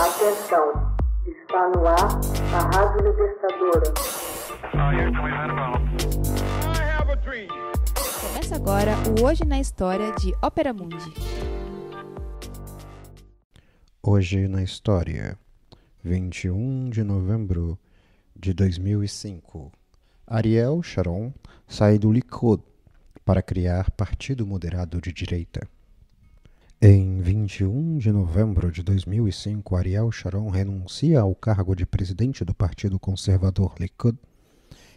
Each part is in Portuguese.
Atenção, está no ar a Rádio Libertadora. Ah, Começa agora o Hoje na História de Ópera Mundi. Hoje na História, 21 de novembro de 2005. Ariel Sharon sai do Likud para criar Partido Moderado de Direita. Em 21 de novembro de 2005, Ariel Sharon renuncia ao cargo de presidente do Partido Conservador Likud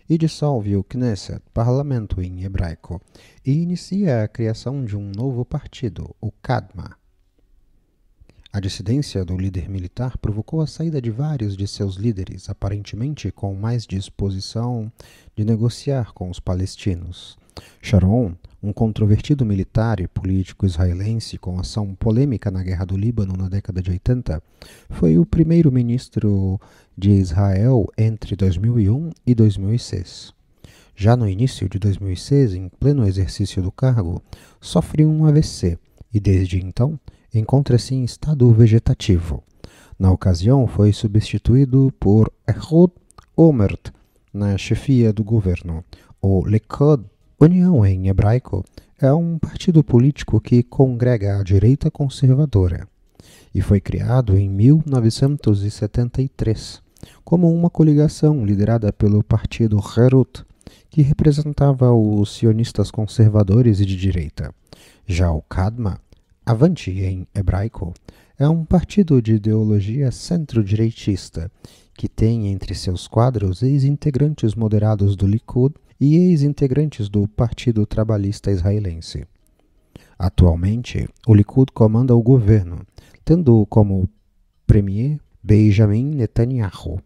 e dissolve o Knesset, parlamento em hebraico, e inicia a criação de um novo partido, o Kadma. A dissidência do líder militar provocou a saída de vários de seus líderes, aparentemente com mais disposição de negociar com os palestinos. Sharon um controvertido militar e político israelense com ação polêmica na Guerra do Líbano na década de 80, foi o primeiro-ministro de Israel entre 2001 e 2006. Já no início de 2006, em pleno exercício do cargo, sofreu um AVC e desde então encontra-se em estado vegetativo. Na ocasião, foi substituído por Ehud Olmert na chefia do governo, ou Likud. União, em hebraico, é um partido político que congrega a direita conservadora e foi criado em 1973 como uma coligação liderada pelo partido Herut, que representava os sionistas conservadores e de direita. Já o Kadma, Avanti em hebraico, é um partido de ideologia centro-direitista que tem entre seus quadros ex-integrantes moderados do Likud e ex-integrantes do Partido Trabalhista Israelense. Atualmente, o Likud comanda o governo, tendo como premier Benjamin Netanyahu.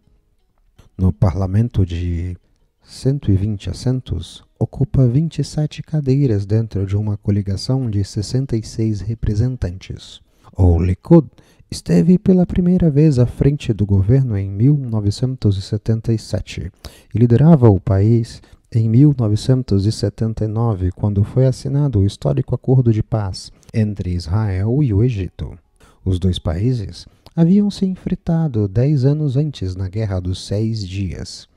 No parlamento de 120 assentos, ocupa 27 cadeiras dentro de uma coligação de 66 representantes. O Likud esteve pela primeira vez à frente do governo em 1977 e liderava o país em 1979, quando foi assinado o histórico Acordo de Paz entre Israel e o Egito, os dois países haviam se enfrentado dez anos antes na Guerra dos Seis Dias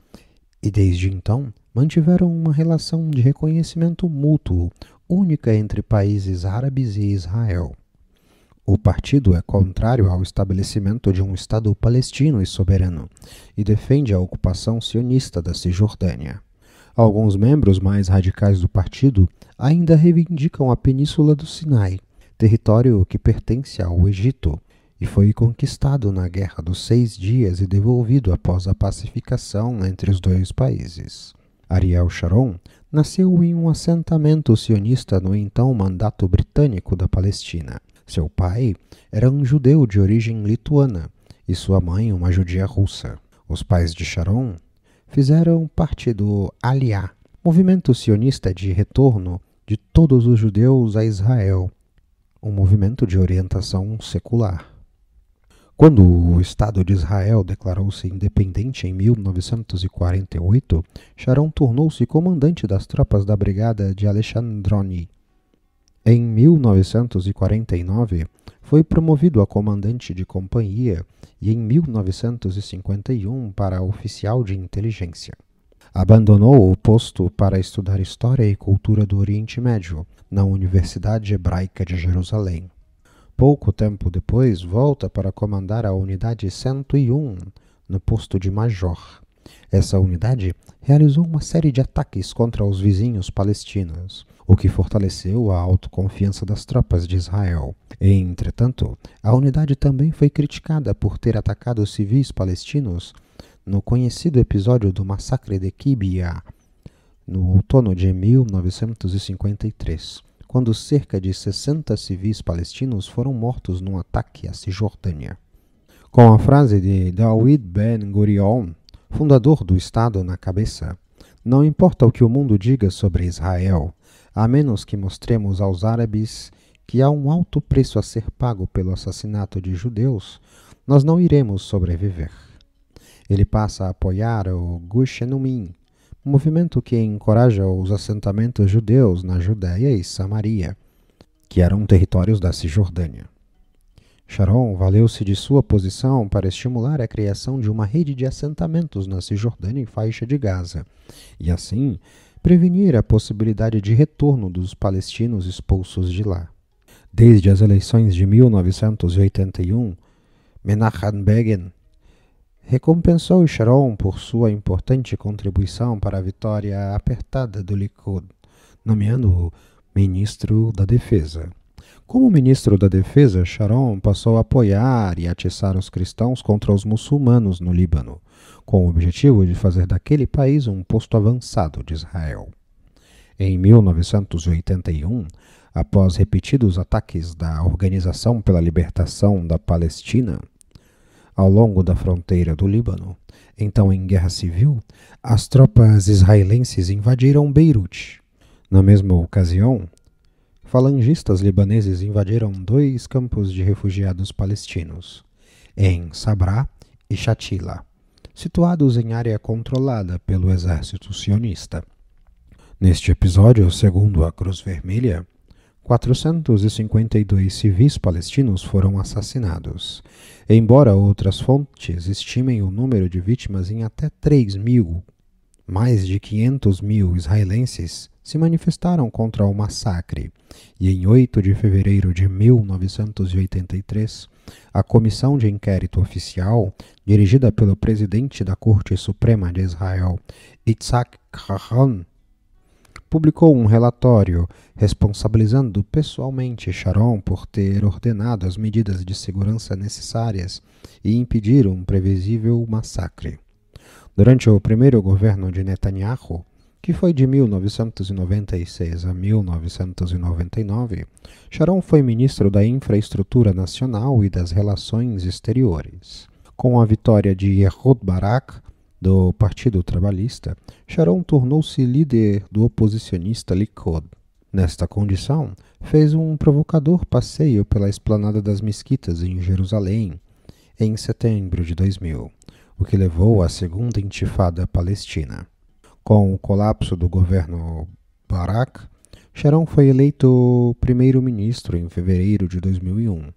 e desde então mantiveram uma relação de reconhecimento mútuo única entre países árabes e Israel. O partido é contrário ao estabelecimento de um Estado palestino e soberano e defende a ocupação sionista da Cisjordânia. Alguns membros mais radicais do partido ainda reivindicam a Península do Sinai, território que pertence ao Egito e foi conquistado na Guerra dos Seis Dias e devolvido após a pacificação entre os dois países. Ariel Sharon nasceu em um assentamento sionista no então Mandato Britânico da Palestina. Seu pai era um judeu de origem lituana e sua mãe uma judia russa. Os pais de Sharon fizeram parte do Aliá, movimento sionista de retorno de todos os judeus a Israel, um movimento de orientação secular. Quando o Estado de Israel declarou-se independente em 1948, Sharon tornou-se comandante das tropas da Brigada de Alexandroni. Em 1949, foi promovido a comandante de companhia e, em 1951, para oficial de inteligência. Abandonou o posto para estudar História e Cultura do Oriente Médio na Universidade Hebraica de Jerusalém. Pouco tempo depois, volta para comandar a Unidade 101, no posto de Major. Essa unidade realizou uma série de ataques contra os vizinhos palestinos, o que fortaleceu a autoconfiança das tropas de Israel. Entretanto, a unidade também foi criticada por ter atacado civis palestinos no conhecido episódio do massacre de Kibia, no outono de 1953, quando cerca de 60 civis palestinos foram mortos num ataque à Cisjordânia. Com a frase de Dawid Ben Gurion, fundador do Estado, na cabeça, não importa o que o mundo diga sobre Israel, a menos que mostremos aos árabes que há um alto preço a ser pago pelo assassinato de judeus, nós não iremos sobreviver. Ele passa a apoiar o Gush Enumim, movimento que encoraja os assentamentos judeus na Judéia e Samaria, que eram territórios da Cisjordânia. Sharon valeu-se de sua posição para estimular a criação de uma rede de assentamentos na Cisjordânia e faixa de Gaza, e assim prevenir a possibilidade de retorno dos palestinos expulsos de lá. Desde as eleições de 1981, Menachem Begin recompensou Sharon por sua importante contribuição para a vitória apertada do Likud, nomeando-o ministro da Defesa. Como o ministro da Defesa, Sharon passou a apoiar e atiçar os cristãos contra os muçulmanos no Líbano, com o objetivo de fazer daquele país um posto avançado de Israel. Em 1981, após repetidos ataques da Organização pela Libertação da Palestina ao longo da fronteira do Líbano, então em guerra civil, as tropas israelenses invadiram Beirute. Na mesma ocasião, falangistas libaneses invadiram dois campos de refugiados palestinos, em Sabra e Shatila, situados em área controlada pelo exército sionista. Neste episódio, segundo a Cruz Vermelha, 452 civis palestinos foram assassinados, embora outras fontes estimem o número de vítimas em até 3 mil. Mais de 500 mil israelenses se manifestaram contra o massacre, e em 8 de fevereiro de 1983, a comissão de inquérito oficial, dirigida pelo presidente da Corte Suprema de Israel, Itzhak Kahan, publicou um relatório responsabilizando pessoalmente Sharon por ter ordenado as medidas de segurança necessárias e impedir um previsível massacre. Durante o primeiro governo de Netanyahu, que foi de 1996 a 1999, Sharon foi ministro da Infraestrutura Nacional e das Relações Exteriores. Com a vitória de Ehud Barak, do Partido Trabalhista, Sharon tornou-se líder do oposicionista Likud. Nesta condição, fez um provocador passeio pela esplanada das mesquitas em Jerusalém, em setembro de 2000, o que levou à Segunda Intifada Palestina. Com o colapso do governo Barack, Sharon foi eleito primeiro-ministro em fevereiro de 2001,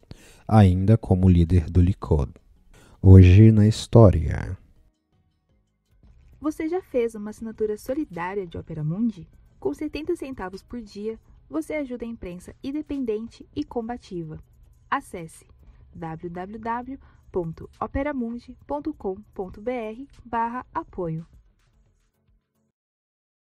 ainda como líder do Likud. Hoje na história. Você já fez uma assinatura solidária de Opera Mundi? Com 70 centavos por dia, você ajuda a imprensa independente e combativa. Acesse www.operamundi.com.br/apoio.